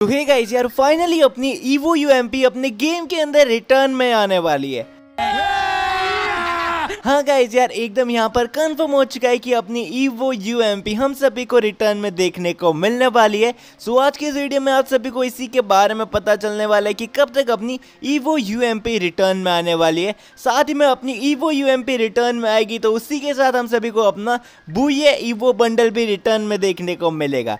तो hey guys यार finally अपनी ईवो यूएमपी अपने गेम के अंदर रिटर्न में आने वाली है हाँ गाइज यार एकदम यहाँ पर कंफर्म हो चुका है कि अपनी ईवो यूएमपी हम सभी को रिटर्न में देखने को मिलने वाली है सो आज के वीडियो में आप सभी को इसी के बारे में पता चलने वाला है कि कब तक अपनी ईवो यूएमपी रिटर्न में आने वाली है साथ ही में अपनी ईवो यूएमपी रिटर्न में आएगी तो उसी के साथ हम सभी को अपना बूये ईवो बंडल भी रिटर्न में देखने को मिलेगा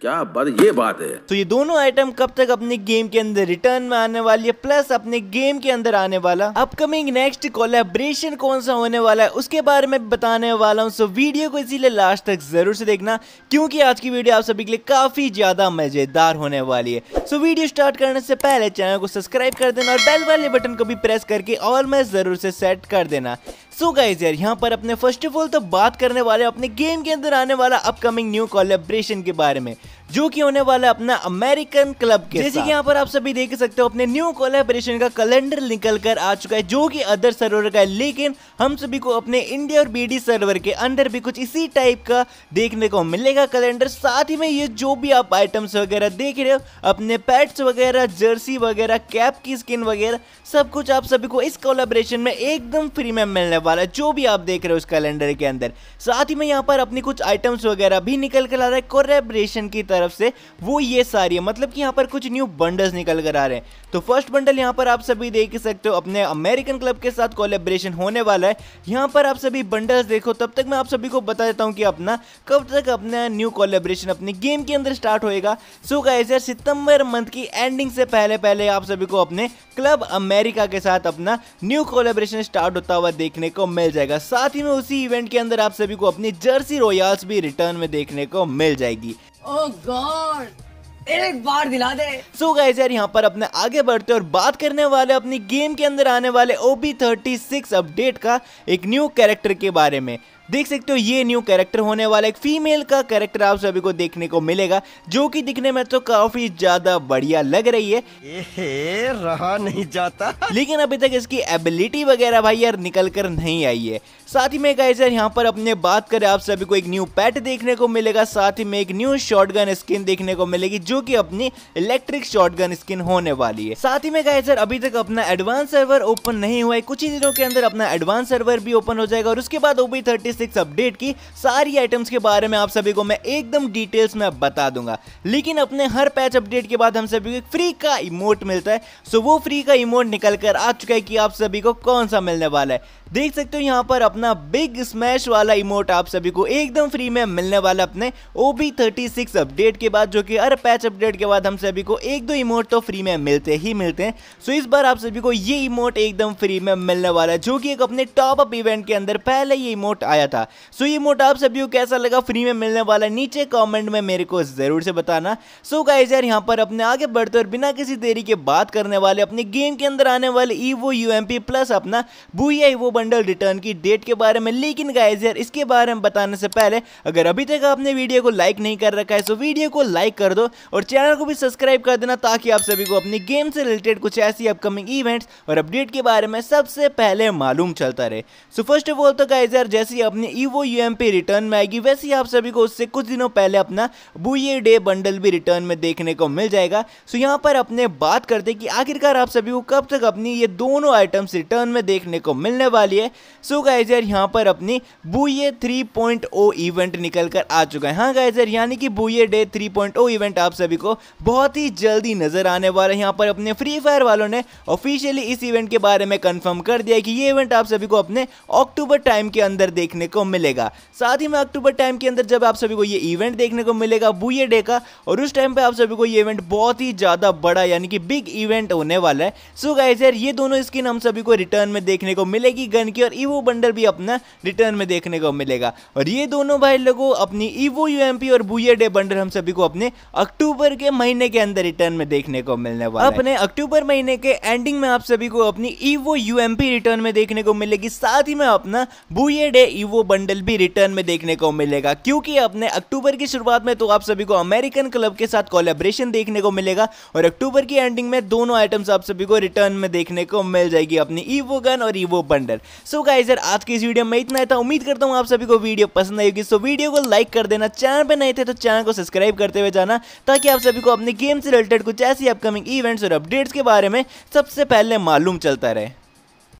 क्या बात ये बात है तो ये दोनों आइटम कब तक अपने गेम के अंदर रिटर्न में आने वाली है प्लस अपने गेम के अंदर आने वाला अपकमिंग नेक्स्ट कोलेब्रेशन कौन सा होने वाला है उसके बारे में बताने वाला हूँ सो वीडियो को इसीलिए लास्ट तक जरूर से देखना क्योंकि आज की वीडियो आप सभी के लिए काफी ज्यादा मजेदार होने वाली है सो वीडियो स्टार्ट करने से पहले चैनल को सब्सक्राइब कर देना और बेल वाले बटन को भी प्रेस करके और मैं जरूर से सेट कर देना सो so गाइज यार यहाँ पर अपने फर्स्ट ऑफ ऑल तो बात करने वाले अपने गेम के अंदर आने वाला अपकमिंग न्यू कोलेब्रेशन के बारे में जो की होने वाला है अपना अमेरिकन क्लब के जैसे की यहाँ पर आप सभी देख सकते हो अपने न्यू कोलेबरेशन का कैलेंडर निकल कर आ चुका है जो की अदर सर्वर का है लेकिन हम सभी को अपने इंडिया और बीडी सर्वर के अंदर भी कुछ इसी टाइप का देखने को मिलेगा कैलेंडर साथ ही में ये जो भी आप आइटम्स वगैरह देख रहे हो अपने पैट्स वगैरह जर्सी वगैरह कैप की स्किन वगैरह सब कुछ आप सभी को इस कोलेबरेशन में एकदम फ्री में मिलने वाला है जो भी आप देख रहे हो उस कैलेंडर के अंदर साथ ही में यहाँ पर अपनी कुछ आइटम्स वगैरह भी निकल कर आ रहा है कोलेबरेशन की तरह तरफ से वो ये सारी है मतलब कि यहाँ पर कुछ न्यू बंडल्स निकल कर आ रहे हैं तो फर्स्ट बंडल यहाँ पर आप सभी देख सकते हो अपने अमेरिकन क्लब के साथ कोलेब्रेशन होने वाला है यहाँ पर आप सभी बंडल्स देखो तब तक मैं आप सभी को बता देता हूँ कि अपना कब तक अपना न्यू कोलेब्रेशन अपने गेम के अंदर स्टार्ट होएगा सो गाइस यार सितंबर मंथ की एंडिंग से पहले पहले आप सभी को अपने क्लब अमेरिका के साथ अपना न्यू कोलेब्रेशन स्टार्ट होता हुआ देखने को मिल जाएगा साथ ही में उसी इवेंट के अंदर आप सभी को अपनी जर्सी रॉयल्स भी रिटर्न में देखने को मिल जाएगी गॉड oh एक बार दिला दे सो so गाइस यार यहाँ पर अपने आगे बढ़ते और बात करने वाले अपनी गेम के अंदर आने वाले ओबी थर्टी सिक्स अपडेट का एक न्यू कैरेक्टर के बारे में देख सकते हो ये न्यू कैरेक्टर होने वाला एक फीमेल का कैरेक्टर आप सभी को देखने को मिलेगा जो कि दिखने में तो काफी ज्यादा बढ़िया लग रही है रहा नहीं जाता लेकिन अभी तक इसकी एबिलिटी वगैरह भाई यार निकल कर नहीं आई है साथ ही में गाइस यार यहाँ पर अपने बात करें आप सभी को एक न्यू पैट देखने को मिलेगा साथ ही में एक न्यू शॉटगन स्किन देखने को मिलेगी जो कि अपनी इलेक्ट्रिक शॉटगन स्किन होने वाली है साथ ही में गाइस यार अभी तक अपना एडवांस सर्वर ओपन नहीं हुआ है कुछ ही दिनों के अंदर अपना एडवांस सर्वर भी ओपन हो जाएगा और उसके बाद ओबी थर्टी सिक्स अपडेट की सारी आइटम्स के बारे में आप सभी को मैं एकदम डिटेल्स में बता दूंगा लेकिन अपने हर पैच अपडेट के बाद हम सभी को एक फ्री का इमोट मिलता है सो वो फ्री का इमोट निकल कर आ चुका है कि आप सभी को कौन सा मिलने वाला है देख सकते हो यहाँ पर अपना बिग स्मैश वाला इमोट आप सभी को एकदम फ्री में मिलने वाला अपने O B thirty six update के बाद जो कि हर पैच अपडेट के बाद हम सभी को एक दो इमोट तो फ्री में मिलते ही मिलते हैं सो इस बार आप सभी को ये इमोट एकदम फ्री में मिलने वाला है जो कि एक अपने टॉप अप इवेंट के अंदर पहले ये इमोट आया था सो ये इमोट आप सभी को कैसा लगा फ्री में मिलने वाला नीचे कॉमेंट में मेरे को जरूर से बताना सो गाइज यार यहाँ पर अपने आगे बढ़ते और बिना किसी देरी के बात करने वाले अपने गेम के अंदर आने वाले ई वो यू प्लस अपना बुआ वो बंडल रिटर्न की डेट के बारे में लेकिन गाइज यार इसके बारे में बताने से पहले अगर अभी तक आपने वीडियो को लाइक नहीं कर रखा है तो वीडियो को लाइक कर दो और चैनल को भी सब्सक्राइब कर देना ताकि आप सभी को अपनी गेम से रिलेटेड कुछ ऐसी अपकमिंग इवेंट्स और अपडेट के बारे में सबसे पहले मालूम चलता रहे सो फर्स्ट ऑफ ऑल तो गाइज यार जैसे ही अपनी ईवो यू रिटर्न में आएगी वैसे ही आप सभी को उससे कुछ दिनों पहले अपना बुए डे बंडल भी रिटर्न में देखने को मिल जाएगा सो यहाँ पर अपने बात करते कि आखिरकार आप सभी को कब तक अपनी ये दोनों आइटम्स रिटर्न में देखने को मिलने वाली वाली है सो गाइज यार यहाँ पर अपनी बुए 3.0 इवेंट निकल कर आ चुका है हाँ गाइज यार यानी कि बुए डे 3.0 इवेंट आप सभी को बहुत ही जल्दी नजर आने वाला है यहाँ पर अपने फ्री फायर वालों ने ऑफिशियली इस इवेंट के बारे में कन्फर्म कर दिया कि ये इवेंट आप सभी को अपने अक्टूबर टाइम के अंदर देखने को मिलेगा साथ ही में अक्टूबर टाइम के अंदर जब आप सभी को ये इवेंट देखने को मिलेगा बुए डे का और उस टाइम पर आप सभी को ये इवेंट बहुत ही ज़्यादा बड़ा यानी कि बिग इवेंट होने वाला है सो गाइज यार ये दोनों स्किन हम सभी को रिटर्न में देखने को मिलेगी रिटर्न की और ईवो बंडल भी अपना रिटर्न में देखने को मिलेगा और ये दोनों भाई लोगों अपनी ईवो यू और बुयर डे बंडल हम सभी को अपने अक्टूबर के महीने के अंदर रिटर्न में देखने को मिलने वाला अपने अक्टूबर महीने के एंडिंग में आप सभी को अपनी ईवो यू रिटर्न में देखने को मिलेगी साथ ही में अपना बुयर डे ईवो बंडल भी रिटर्न में देखने को मिलेगा क्योंकि अपने अक्टूबर की शुरुआत में तो आप सभी को अमेरिकन क्लब के साथ कोलेब्रेशन देखने को मिलेगा और अक्टूबर की एंडिंग में दोनों आइटम्स आप सभी को रिटर्न में देखने को मिल जाएगी अपनी ईवो गन और ईवो बंडल सो गाइज यार आज की इस वीडियो में इतना था उम्मीद करता हूँ आप सभी को वीडियो पसंद आएगी सो वीडियो को लाइक कर देना चैनल पर नहीं थे तो चैनल को सब्सक्राइब करते हुए जाना ताकि आप सभी को अपने गेम से रिलेटेड कुछ ऐसी अपकमिंग इवेंट्स और अपडेट्स के बारे में सबसे पहले मालूम चलता रहे